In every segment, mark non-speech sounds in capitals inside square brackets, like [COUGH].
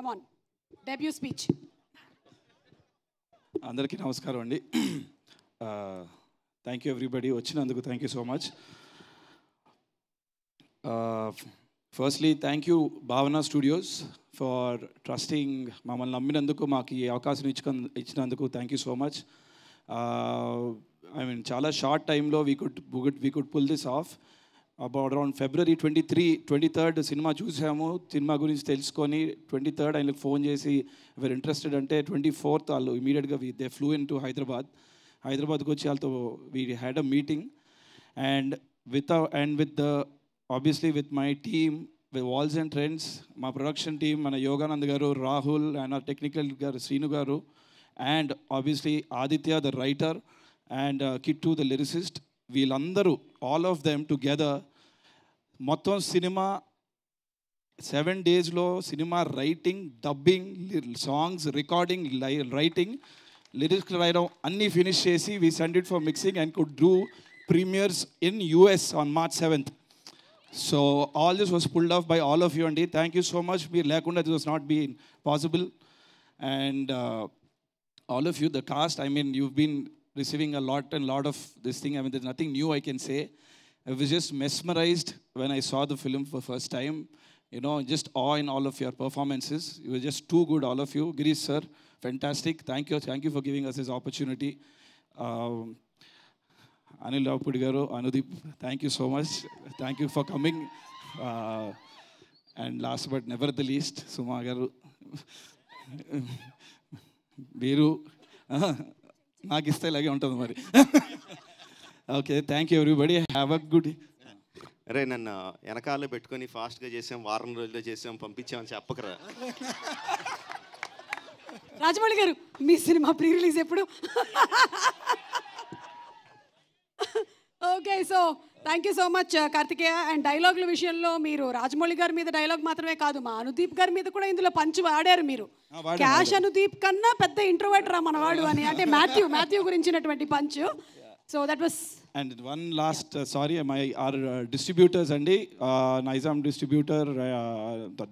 On debut speech అందరికీ నమస్కారం అండి థ్యాంక్ యూ ఎవ్రీబడి వచ్చినందుకు thank you so much firstly thank you Bhavana studios for trusting మమ్మల్ని నమ్మినందుకు మాకు ఈ అవకాశం ఇచ్చుక ఇచ్చినందుకు thank you so much I mean చాలా షార్ట్ టైంలో we could we could pull this off about around February twenty three twenty third సినిమా చూసాము సినిమా గురించి తెలుసుకొని ట్వంటీ థర్డ్ ఆయనకు ఫోన్ చేసి వీఆర్ ఇంట్రెస్టెడ్ అంటే ట్వంటీ ఫోర్త్ వాళ్ళు ఇమీడియట్గా they flew in to Hyderabad హైదరాబాద్కి వచ్చి వాళ్ళతో we had a meeting and with and with the obviously with my team with walls and trends మా ప్రొడక్షన్ టీం మన Yoganand garu Rahul and technical garu Srinu garu and obviously Aditya the writer and Kittu the lyricist వీళ్ళందరూ all of them together మొత్తం సినిమా seven డేస్లో సినిమా writing dubbing songs recording writing lyrics రాయడం అన్నీ finish చేసి we send it for mixing and could do premieres in US on March seventh so all this was pulled off by all of you అండి thank you so much మీరు లేకుండా this was not been possible and uh, all of you the cast I mean you been receiving a lot and lot of this thing I mean this nothing new I can say I was just mesmerised when I saw the film for first time you know just ఆ in all of your performances you was just too good all of you Girish sir fantastic thank you thank you for giving us is opportunity Anil Ravipudi garu Anudeep thank you so much thank you for coming and last but never the least Suma garu మీరు నాకు ఇస్తే ఇలాగే ఉంటుంది మరి [LAUGHS] okay thank you everybody have a good అరే నన్ను వెనకాల పెట్టుకొని ఫాస్ట్గా చేసాం వారం రోజుల్లో చేసాం పంపించామని చెప్పకరా రాజమౌళి గారు మీ సినిమా ప్రీ రిలీజ్ ఎప్పుడు okay so thank you so much Karthikeya and డైలాగుల విషయంలో మీరు రాజమౌళి గారి మీద డైలాగ్ మాత్రమే కాదు మా అనుదీప్ గారి మీద కూడా ఇందులో పంచి వాడారు మీరు క్యాష్ అనుదీప్ కన్నా పెద్ద ఇంట్రోవర్ట్ రా మనవాడు అని అంటే మాథ్యూ మాథ్యూ గురించినటువంటి punch so that was and one last sorry my are distributors అండి నైజామ్ డిస్ట్రిబ్యూటర్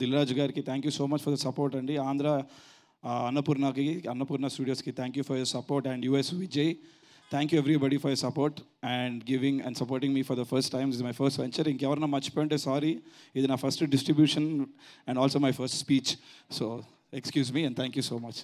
దిల్రాజు గారికి thank you so much for the support అండి ఆంధ్ర అన్నపూర్ణకి అన్నపూర్ణ స్టూడియోస్కి thank you for your support and US Vijay thank you everybody for your support and giving and supporting me for the first time is my first venture ఇంకెవరన్నా మర్చిపోయింటే sorry ఇది నా first distribution and also my first speech so excuse me and thank you so much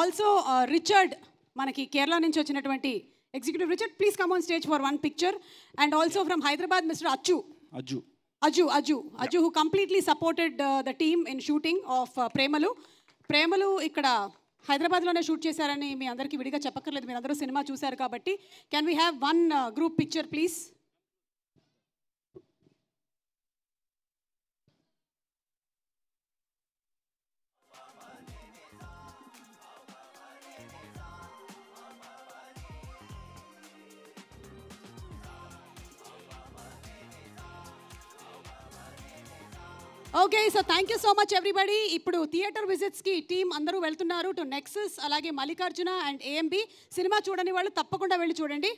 also Richard మనకి కేరళ నుంచి వచ్చినటువంటి executive Richard please come on stage for one picture and also from Hyderabad mister Achu Aju Aju Aju Aju who completely supported the team in shooting of Premalu Premalu ఇక్కడ హైదరాబాద్లోనే shoot చేశారని మీ అందరికీ విడిగా చెప్పక్కర్లేదు మీరు అందరూ సినిమా చూశారు కాబట్టి can we have one group picture please okay so thank you so much everybody ఇప్పుడు థియేటర్ విజిట్స్కి టీం అందరూ వెళ్తున్నారు టు నెక్సస్ అలాగే మల్లికార్జున అండ్ ఏఎంబి సినిమా చూడని వాళ్ళు తప్పకుండా వెళ్ళి చూడండి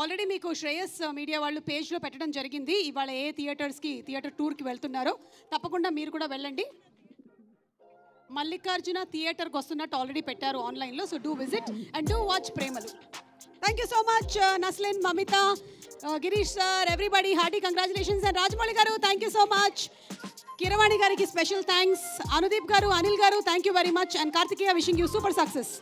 ఆల్రెడీ మీకు శ్రేయస్ మీడియా వాళ్ళు పేజ్లో పెట్టడం జరిగింది ఇవాళ ఏ థియేటర్స్కి థియేటర్ టూర్కి వెళ్తున్నారో తప్పకుండా మీరు కూడా వెళ్ళండి మల్లికార్జున థియేటర్కి వస్తున్నట్టు ఆల్రెడీ పెట్టారు ఆన్లైన్లో so do visit and do watch Premalu Thank you so much, uh, Naslin, Mamita, uh, Girish sir, everybody. Hearty congratulations. And Rajmali Garu, thank you so much. Kiravani Gariki, special thanks. Anudeep Garu, Anil Garu, thank you very much. And Kartikeya, wishing you super success.